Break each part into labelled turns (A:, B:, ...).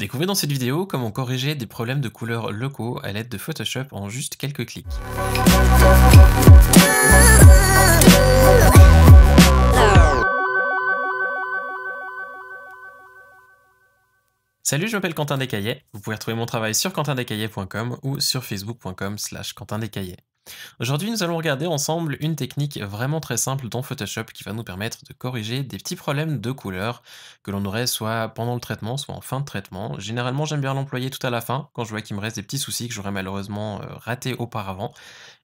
A: Découvrez dans cette vidéo comment corriger des problèmes de couleurs locaux à l'aide de Photoshop en juste quelques clics. Salut, je m'appelle Quentin Descaillets. Vous pouvez retrouver mon travail sur quentindescaillets.com ou sur facebook.com slash Quentin quentindescaillets. Aujourd'hui, nous allons regarder ensemble une technique vraiment très simple dans Photoshop qui va nous permettre de corriger des petits problèmes de couleur que l'on aurait soit pendant le traitement, soit en fin de traitement. Généralement, j'aime bien l'employer tout à la fin quand je vois qu'il me reste des petits soucis que j'aurais malheureusement euh, ratés auparavant.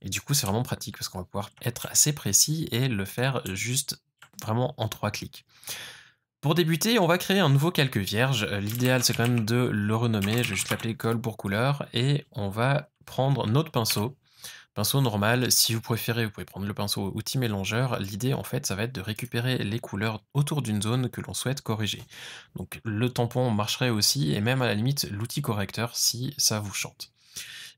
A: Et du coup, c'est vraiment pratique parce qu'on va pouvoir être assez précis et le faire juste vraiment en trois clics. Pour débuter, on va créer un nouveau calque vierge. L'idéal, c'est quand même de le renommer. Je vais juste l'appeler colle pour couleur et on va prendre notre pinceau Pinceau normal, si vous préférez, vous pouvez prendre le pinceau outil mélangeur. L'idée, en fait, ça va être de récupérer les couleurs autour d'une zone que l'on souhaite corriger. Donc le tampon marcherait aussi, et même à la limite l'outil correcteur si ça vous chante.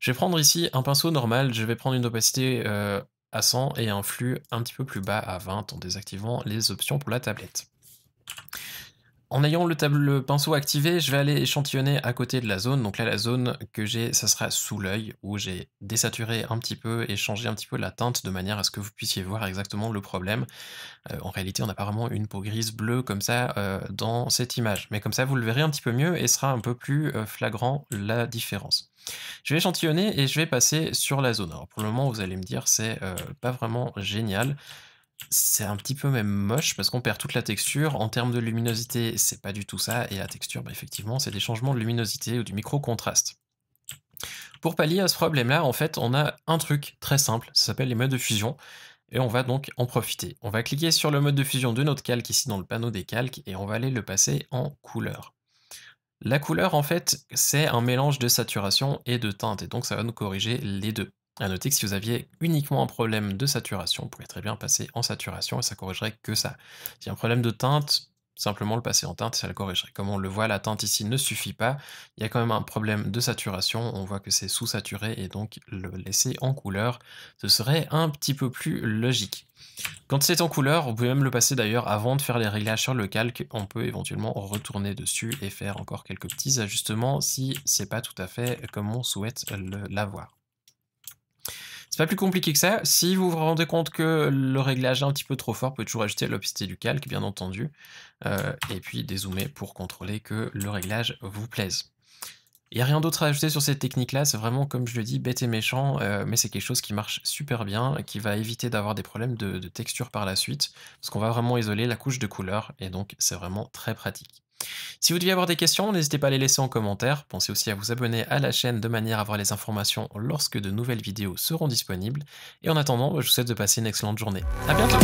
A: Je vais prendre ici un pinceau normal, je vais prendre une opacité euh, à 100 et un flux un petit peu plus bas à 20 en désactivant les options pour la tablette. En ayant le, tableau pinceau activé, je vais aller échantillonner à côté de la zone. Donc là, la zone que j'ai, ça sera sous l'œil, où j'ai désaturé un petit peu et changé un petit peu la teinte de manière à ce que vous puissiez voir exactement le problème. Euh, en réalité, on a apparemment une peau grise bleue comme ça euh, dans cette image. Mais comme ça, vous le verrez un petit peu mieux et sera un peu plus euh, flagrant la différence. Je vais échantillonner et je vais passer sur la zone. Alors pour le moment, vous allez me dire, c'est pas vraiment génial c'est un petit peu même moche parce qu'on perd toute la texture. En termes de luminosité, c'est pas du tout ça. Et à texture, bah, effectivement, c'est des changements de luminosité ou du micro-contraste. Pour pallier à ce problème-là, en fait, on a un truc très simple. Ça s'appelle les modes de fusion. Et on va donc en profiter. On va cliquer sur le mode de fusion de notre calque ici dans le panneau des calques et on va aller le passer en couleur. La couleur, en fait, c'est un mélange de saturation et de teinte. Et donc, ça va nous corriger les deux. A noter que si vous aviez uniquement un problème de saturation, vous pouvez très bien passer en saturation et ça corrigerait que ça. Si un problème de teinte, simplement le passer en teinte ça le corrigerait. Comme on le voit, la teinte ici ne suffit pas. Il y a quand même un problème de saturation. On voit que c'est sous-saturé et donc le laisser en couleur, ce serait un petit peu plus logique. Quand c'est en couleur, vous pouvez même le passer d'ailleurs avant de faire les réglages sur le calque, on peut éventuellement retourner dessus et faire encore quelques petits ajustements si c'est pas tout à fait comme on souhaite l'avoir. C'est pas plus compliqué que ça. Si vous vous rendez compte que le réglage est un petit peu trop fort, vous pouvez toujours ajouter l'opacité du calque, bien entendu, euh, et puis dézoomer pour contrôler que le réglage vous plaise. Il n'y a rien d'autre à ajouter sur cette technique-là, c'est vraiment, comme je le dis, bête et méchant, euh, mais c'est quelque chose qui marche super bien, qui va éviter d'avoir des problèmes de, de texture par la suite, parce qu'on va vraiment isoler la couche de couleur, et donc c'est vraiment très pratique. Si vous devez avoir des questions, n'hésitez pas à les laisser en commentaire. Pensez aussi à vous abonner à la chaîne de manière à avoir les informations lorsque de nouvelles vidéos seront disponibles. Et en attendant, bah, je vous souhaite de passer une excellente journée. A bientôt